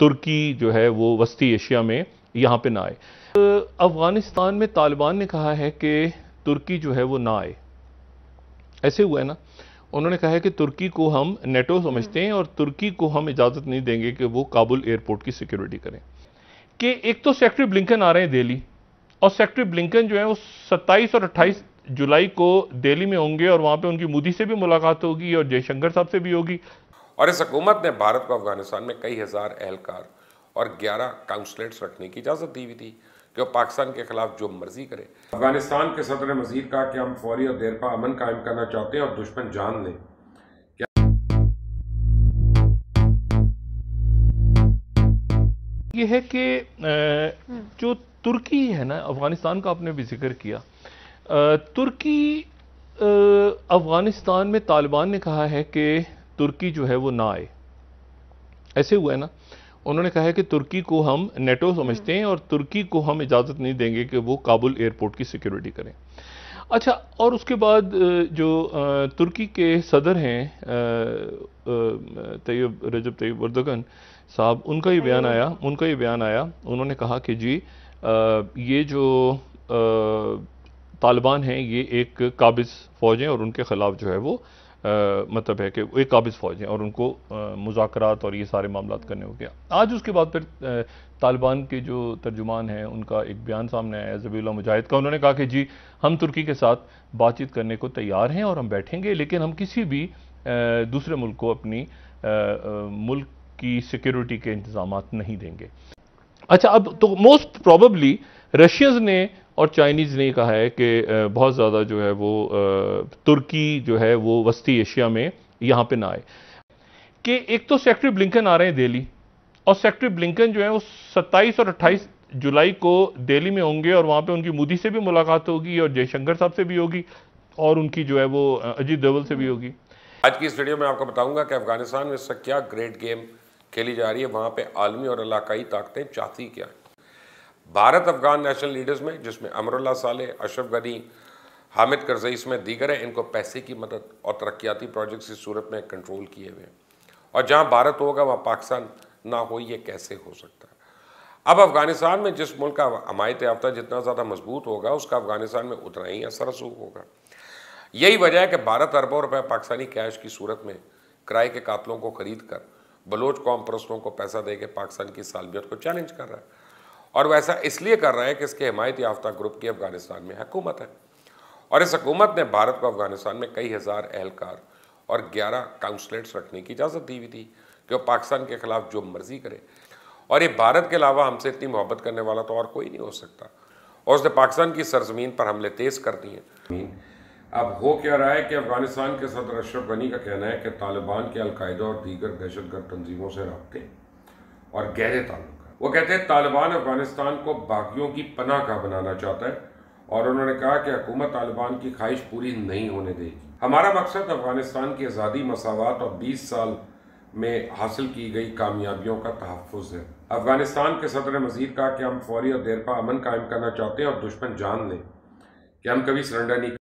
तुर्की जो है वो वस्ती एशिया में यहाँ पे ना आए तो अफ़गानिस्तान में तालिबान ने कहा है कि तुर्की जो है वो ना आए ऐसे हुआ है ना उन्होंने कहा है कि तुर्की को हम नेटो समझते हैं और तुर्की को हम इजाज़त नहीं देंगे कि वो काबुल एयरपोर्ट की सिक्योरिटी करें कि एक तो सेक्रेटरी ब्लिंकन आ रहे हैं दिल्ली और सेक्रेटरी ब्लिंकन जो है वो सत्ताईस और अट्ठाईस जुलाई को दिल्ली में होंगे और वहां पे उनकी मोदी से भी मुलाकात होगी और जयशंकर साहब से भी होगी और इस हकूमत ने भारत को अफगानिस्तान में कई हज़ार एहलकार और ग्यारह काउंसलेट्स रखने की इजाज़त दी हुई थी कि वो पाकिस्तान के खिलाफ जो मर्जी करे अफगानिस्तान के सदर ने मजीद कहा कि हम फौरी और देरपा अमन कायम करना चाहते हैं और दुश्मन जान लें यह है कि हम्म। जो तुर्की है ना अफगानिस्तान का आपने भी जिक्र किया तुर्की अफगानिस्तान में तालिबान ने कहा है कि तुर्की जो है वो ना आए ऐसे हुआ है ना उन्होंने कहा है कि तुर्की को हम नेटो समझते हैं और तुर्की को हम इजाज़त नहीं देंगे कि वो काबुल एयरपोर्ट की सिक्योरिटी करें अच्छा और उसके बाद जो तुर्की के सदर हैं तैयब रजब तैयब वर्दगन साहब उनका ही बयान आया उनका ही बयान आया उन्होंने कहा कि जी ये जो तालिबान हैं ये एक काबिज फ़ौज हैं और उनके ख़िलाफ़ जो है वो मतलब है कि एक काबिज़ फ़ौज हैं और उनको मुजात और ये सारे मामला करने हो गया आज उसके बाद फिर तालिबान के जो तर्जुमान हैं उनका एक बयान सामने आया जबील मुजाहिद का उन्होंने कहा कि जी हम तुर्की के साथ बातचीत करने को तैयार हैं और हम बैठेंगे लेकिन हम किसी भी दूसरे मुल्क को अपनी मुल्क की सिक्योरिटी के इंतजाम नहीं देंगे अच्छा अब तो मोस्ट प्रॉबली रशियंस ने और चाइनीज़ ने कहा है कि बहुत ज़्यादा जो है वो तुर्की जो है वो वस्ती एशिया में यहाँ पे ना आए कि एक तो सेक्रेटरी ब्लिंकन आ रहे हैं दिल्ली और सेक्रेटरी ब्लिंकन जो है वो 27 और 28 जुलाई को दिल्ली में होंगे और वहाँ पे उनकी मोदी से भी मुलाकात होगी और जयशंकर साहब से भी होगी और उनकी जो है वो अजीत देवल से भी होगी आज की इस वीडियो में आपको बताऊंगा कि अफगानिस्तान में इसका क्या ग्रेट गेम खेली जा रही है वहाँ पे आलमी और इलाकई ताकतें चाहती क्या है भारत अफगान नेशनल लीडर्स में जिसमें अमरुल्ला साले अशरफ गनी हामिद करजई इसमें दीगर हैं इनको पैसे की मदद और तरक्याती प्रोजेक्ट्स इस सूरत में कंट्रोल किए हुए हैं और जहाँ भारत होगा वहाँ पाकिस्तान ना हो ये कैसे हो सकता है अब अफ़गानिस्तान में जिस मुल्क का हमायत याफ्ता जितना ज़्यादा मजबूत होगा उसका अफ़गानिस्तान में उतना ही असर रसूख होगा यही वजह है कि भारत अरबों रुपये पाकिस्तानी कैश की सूरत में किराए के कातलों को खरीद कर बलोच कौम को पैसा दे के पाकिस्तान की सालमियत को चैलेंज कर रहा है और ऐसा इसलिए कर रहे हैं कि इसके हमायत याफ्ता ग्रुप की अफ़गानिस्तान में हकूमत है और इस हकूमत ने भारत को अफ़गानिस्तान में कई हज़ार एहलकार और ग्यारह काउंसलेट्स रखने की इजाज़त दी हुई थी कि वो पाकिस्तान के ख़िलाफ़ जो मर्ज़ी करे और ये भारत के अलावा हमसे इतनी मोहब्बत करने वाला तो और कोई नहीं हो सकता और उसने पाकिस्तान की सरजमीन पर हमले तेज़ कर दिए अब हो क्या रहा है कि अफ़गानिस्तान के सदर अशरफ गनी का कहना है कि तालिबान के अलकायदा और दीगर दहशतगर्द तनजीमों तंजीमों से रबते और गहरे ताल्लुक वो कहते हैं तालिबान अफगानिस्तान को बागियों की पनाह का बनाना चाहता है और उन्होंने कहा कि हुकूमत तालिबान की ख्वाहिश पूरी नहीं होने देगी हमारा मकसद अफगानिस्तान की आज़ादी मसावत और 20 साल में हासिल की गई कामयाबियों का तहफ़ है अफगानिस्तान के सदर मजीद कहा कि हम फौरी और देरपा अमन कायम करना चाहते हैं और दुश्मन जान लें कि हम कभी सरेंडर नहीं